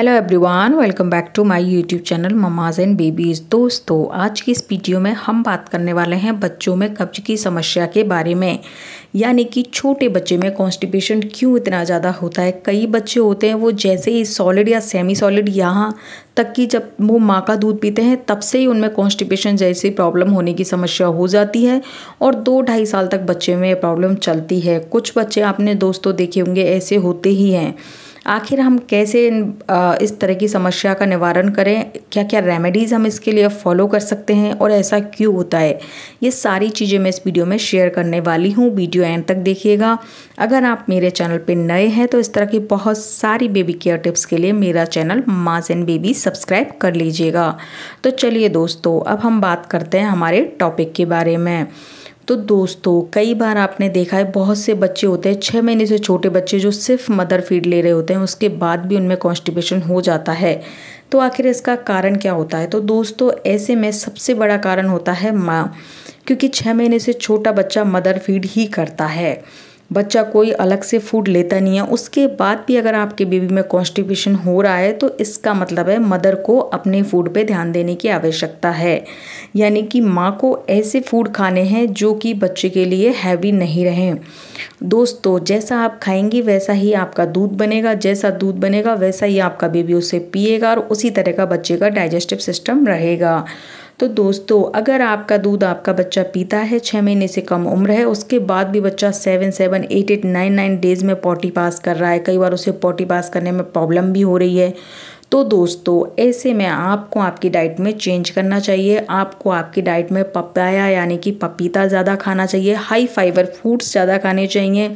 hello everyone welcome back to my YouTube channel mamas and babies दोस्तों आज की इस वीडियो में हम बात करने वाले हैं बच्चों में कब्ज की समस्या के बारे में यानी कि छोटे बच्चे में कॉन्स्टिपेशन क्यों इतना ज़्यादा होता है कई बच्चे होते हैं वो जैसे ही सॉलिड या सेमी सॉलिड यहाँ तक कि जब वो माँ का दूध पीते हैं तब से ही उनमें कॉन्स्टिपेशन जैसी प्रॉब्लम होने की समस्या हो जाती है और दो ढाई साल तक बच्चे में ये प्रॉब्लम चलती है कुछ बच्चे आपने दोस्तों देखे होंगे ऐसे होते ही हैं आखिर हम कैसे इस तरह की समस्या का निवारण करें क्या क्या रेमेडीज़ हम इसके लिए फॉलो कर सकते हैं और ऐसा क्यों होता है ये सारी चीज़ें मैं इस वीडियो में शेयर करने वाली हूँ वीडियो एंड तक देखिएगा अगर आप मेरे चैनल पर नए हैं तो इस तरह की बहुत सारी बेबी केयर टिप्स के लिए मेरा चैनल माज एंड बेबी सब्सक्राइब कर लीजिएगा तो चलिए दोस्तों अब हम बात करते हैं हमारे टॉपिक के बारे में तो दोस्तों कई बार आपने देखा है बहुत से बच्चे होते हैं छः महीने से छोटे बच्चे जो सिर्फ मदर फीड ले रहे होते हैं उसके बाद भी उनमें कॉन्स्टिपेशन हो जाता है तो आखिर इसका कारण क्या होता है तो दोस्तों ऐसे में सबसे बड़ा कारण होता है माँ क्योंकि छः महीने से छोटा बच्चा मदर फीड ही करता है बच्चा कोई अलग से फूड लेता नहीं है उसके बाद भी अगर आपके बेबी में कॉन्स्टिपेशन हो रहा है तो इसका मतलब है मदर को अपने फूड पे ध्यान देने की आवश्यकता है यानी कि माँ को ऐसे फूड खाने हैं जो कि बच्चे के लिए हैवी नहीं रहें दोस्तों जैसा आप खाएंगी वैसा ही आपका दूध बनेगा जैसा दूध बनेगा वैसा ही आपका बेबी उसे पिएगा और उसी तरह का बच्चे का डाइजेस्टिव सिस्टम रहेगा तो दोस्तों अगर आपका दूध आपका बच्चा पीता है छः महीने से कम उम्र है उसके बाद भी बच्चा seven seven eight eight nine nine days में पॉटी पास कर रहा है कई बार उसे पॉटी पास करने में प्रॉब्लम भी हो रही है तो दोस्तों ऐसे में आपको आपकी डाइट में चेंज करना चाहिए आपको आपकी डाइट में पपाया यानी कि पपीता ज़्यादा खाना चाहिए हाई फाइबर फूड्स ज़्यादा खाने चाहिए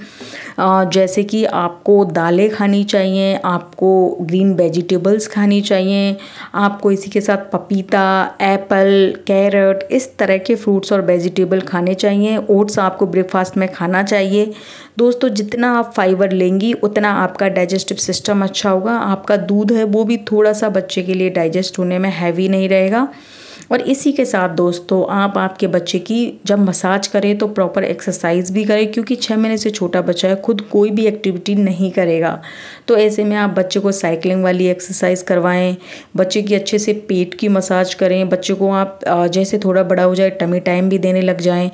जैसे कि आपको दालें खानी चाहिए आपको ग्रीन वेजिटेबल्स खानी चाहिए आपको इसी के साथ पपीता एप्पल कैरेट इस तरह के फ्रूट्स और वेजिटेबल खाने चाहिए ओट्स आपको ब्रेकफास्ट में खाना चाहिए दोस्तों जितना आप फाइबर लेंगी उतना आपका डाइजेस्टिव सिस्टम अच्छा होगा आपका दूध है वो भी थोड़ा सा बच्चे के लिए डाइजेस्ट होने में हैवी नहीं रहेगा और इसी के साथ दोस्तों आप आपके बच्चे की जब मसाज करें तो प्रॉपर एक्सरसाइज भी करें क्योंकि छः महीने से छोटा बच्चा है खुद कोई भी एक्टिविटी नहीं करेगा तो ऐसे में आप बच्चे को साइकिलिंग वाली एक्सरसाइज करवाएं बच्चे की अच्छे से पेट की मसाज करें बच्चे को आप जैसे थोड़ा बड़ा हो जाए टमी टाइम भी देने लग जाएँ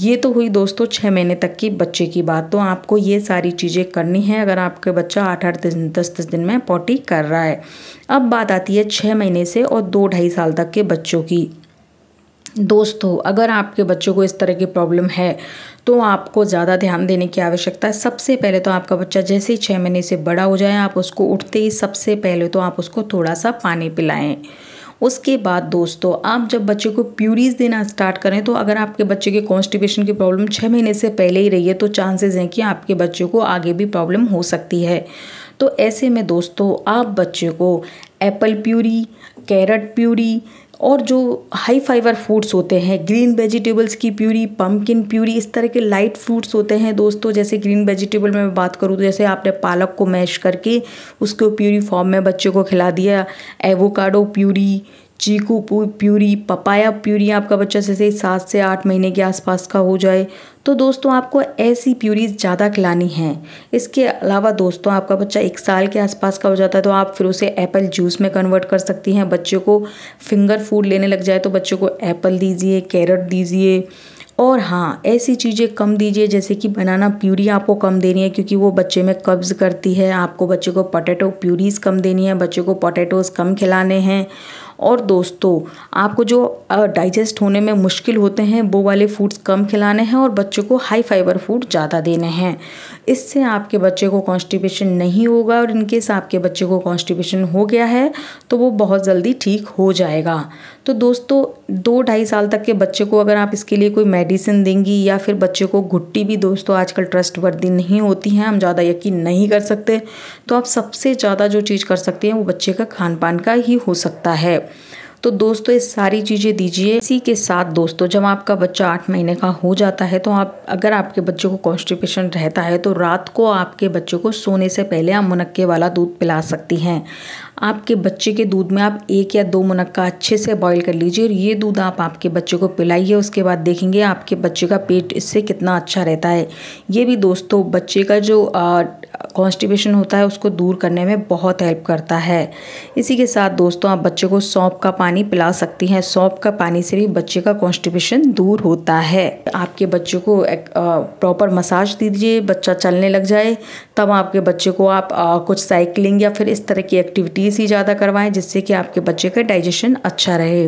ये तो हुई दोस्तों छः महीने तक की बच्चे की बात तो आपको ये सारी चीज़ें करनी है अगर आपके बच्चा आठ आठ दिन दस दस दिन में पोटी कर रहा है अब बात आती है छः महीने से और दो ढाई साल तक के बच्चों की दोस्तों अगर आपके बच्चों को इस तरह की प्रॉब्लम है तो आपको ज़्यादा ध्यान देने की आवश्यकता है सबसे पहले तो आपका बच्चा जैसे ही छः महीने से बड़ा हो जाए आप उसको उठते ही सबसे पहले तो आप उसको थोड़ा सा पानी पिलाएं उसके बाद दोस्तों आप जब बच्चे को प्यूरीज देना स्टार्ट करें तो अगर आपके बच्चे के कॉन्स्टिपेशन की प्रॉब्लम छः महीने से पहले ही रही है तो चांसेस हैं कि आपके बच्चे को आगे भी प्रॉब्लम हो सकती है तो ऐसे में दोस्तों आप बच्चे को एप्पल प्यूरी कैरेट प्यूरी और जो हाई फाइबर फूड्स होते हैं ग्रीन वेजिटेबल्स की प्यूरी पम्पकिन प्यूरी इस तरह के लाइट फ्रूट्स होते हैं दोस्तों जैसे ग्रीन वेजिटेबल में मैं बात करूँ तो जैसे आपने पालक को मैश करके उसको प्यूरी फॉर्म में बच्चों को खिला दिया avocado puree chikoo puree papaya puree आपका बच्चा जैसे सात से आठ महीने के आसपास का हो जाए तो दोस्तों आपको ऐसी प्यूरीज ज़्यादा खिलानी है इसके अलावा दोस्तों आपका बच्चा एक साल के आसपास का हो जाता है तो आप फिर उसे एप्पल जूस में कन्वर्ट कर सकती हैं बच्चे को फिंगर फूड लेने लग जाए तो बच्चों को एप्पल दीजिए कैरेट दीजिए और हाँ ऐसी चीज़ें कम दीजिए जैसे कि बनाना प्यूरी आपको कम देनी है क्योंकि वो बच्चे में कब्ज़ करती है आपको बच्चे को पोटैटो प्यूरीज कम देनी है बच्चे को पोटैटोज़ कम खिलाने हैं और दोस्तों आपको जो डाइजेस्ट होने में मुश्किल होते हैं वो वाले फूड्स कम खिलाने हैं और बच्चों को हाई फाइबर फूड ज़्यादा देने हैं इससे आपके बच्चे को कॉन्स्टिपेशन नहीं होगा और इनकेस आपके बच्चे को कॉन्स्टिपेशन हो गया है तो वो बहुत जल्दी ठीक हो जाएगा तो दोस्तों दो ढाई साल तक के बच्चे को अगर आप इसके लिए कोई मेडिसिन देंगी या फिर बच्चे को घुट्टी भी दोस्तों आजकल ट्रस्ट वर्दी नहीं होती हैं हम ज़्यादा यकीन नहीं कर सकते तो आप सबसे ज़्यादा जो चीज़ कर सकते हैं वो बच्चे का खान पान का ही हो सकता है तो दोस्तों ये सारी चीज़ें दीजिए इसी के साथ दोस्तों जब आपका बच्चा आठ महीने का हो जाता है तो आप अगर आपके बच्चे को कॉन्स्टिपेशन रहता है तो रात को आपके बच्चे को सोने से पहले आप मुनक्के वाला दूध पिला सकती हैं आपके बच्चे के दूध में आप एक या दो मुनक्का अच्छे से बॉईल कर लीजिए और ये दूध आप आपके बच्चे को पिलाइए उसके बाद देखेंगे आपके बच्चे का पेट इससे कितना अच्छा रहता है ये भी दोस्तों बच्चे का जो कॉन्स्टिबेशन होता है उसको दूर करने में बहुत हेल्प करता है इसी के साथ दोस्तों आप बच्चे को सौंप का पानी पिला सकती हैं सौंप का पानी से भी बच्चे का कॉन्स्टिबेशन दूर होता है आपके बच्चे को एक प्रॉपर मसाज दीजिए बच्चा चलने लग जाए तब आपके बच्चे को आप आ, कुछ साइकिलिंग या फिर इस तरह की एक्टिविटीज़ ही ज़्यादा करवाएं जिससे कि आपके बच्चे का डाइजेशन अच्छा रहे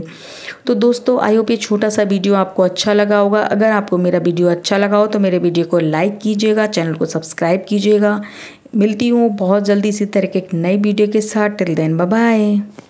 तो दोस्तों आई होप ये छोटा सा वीडियो आपको अच्छा लगा होगा अगर आपको मेरा वीडियो अच्छा लगा हो तो मेरे वीडियो को लाइक कीजिएगा चैनल को सब्सक्राइब कीजिएगा मिलती हूँ बहुत जल्दी इसी तरह के एक नई वीडियो के साथ टिल देन बाय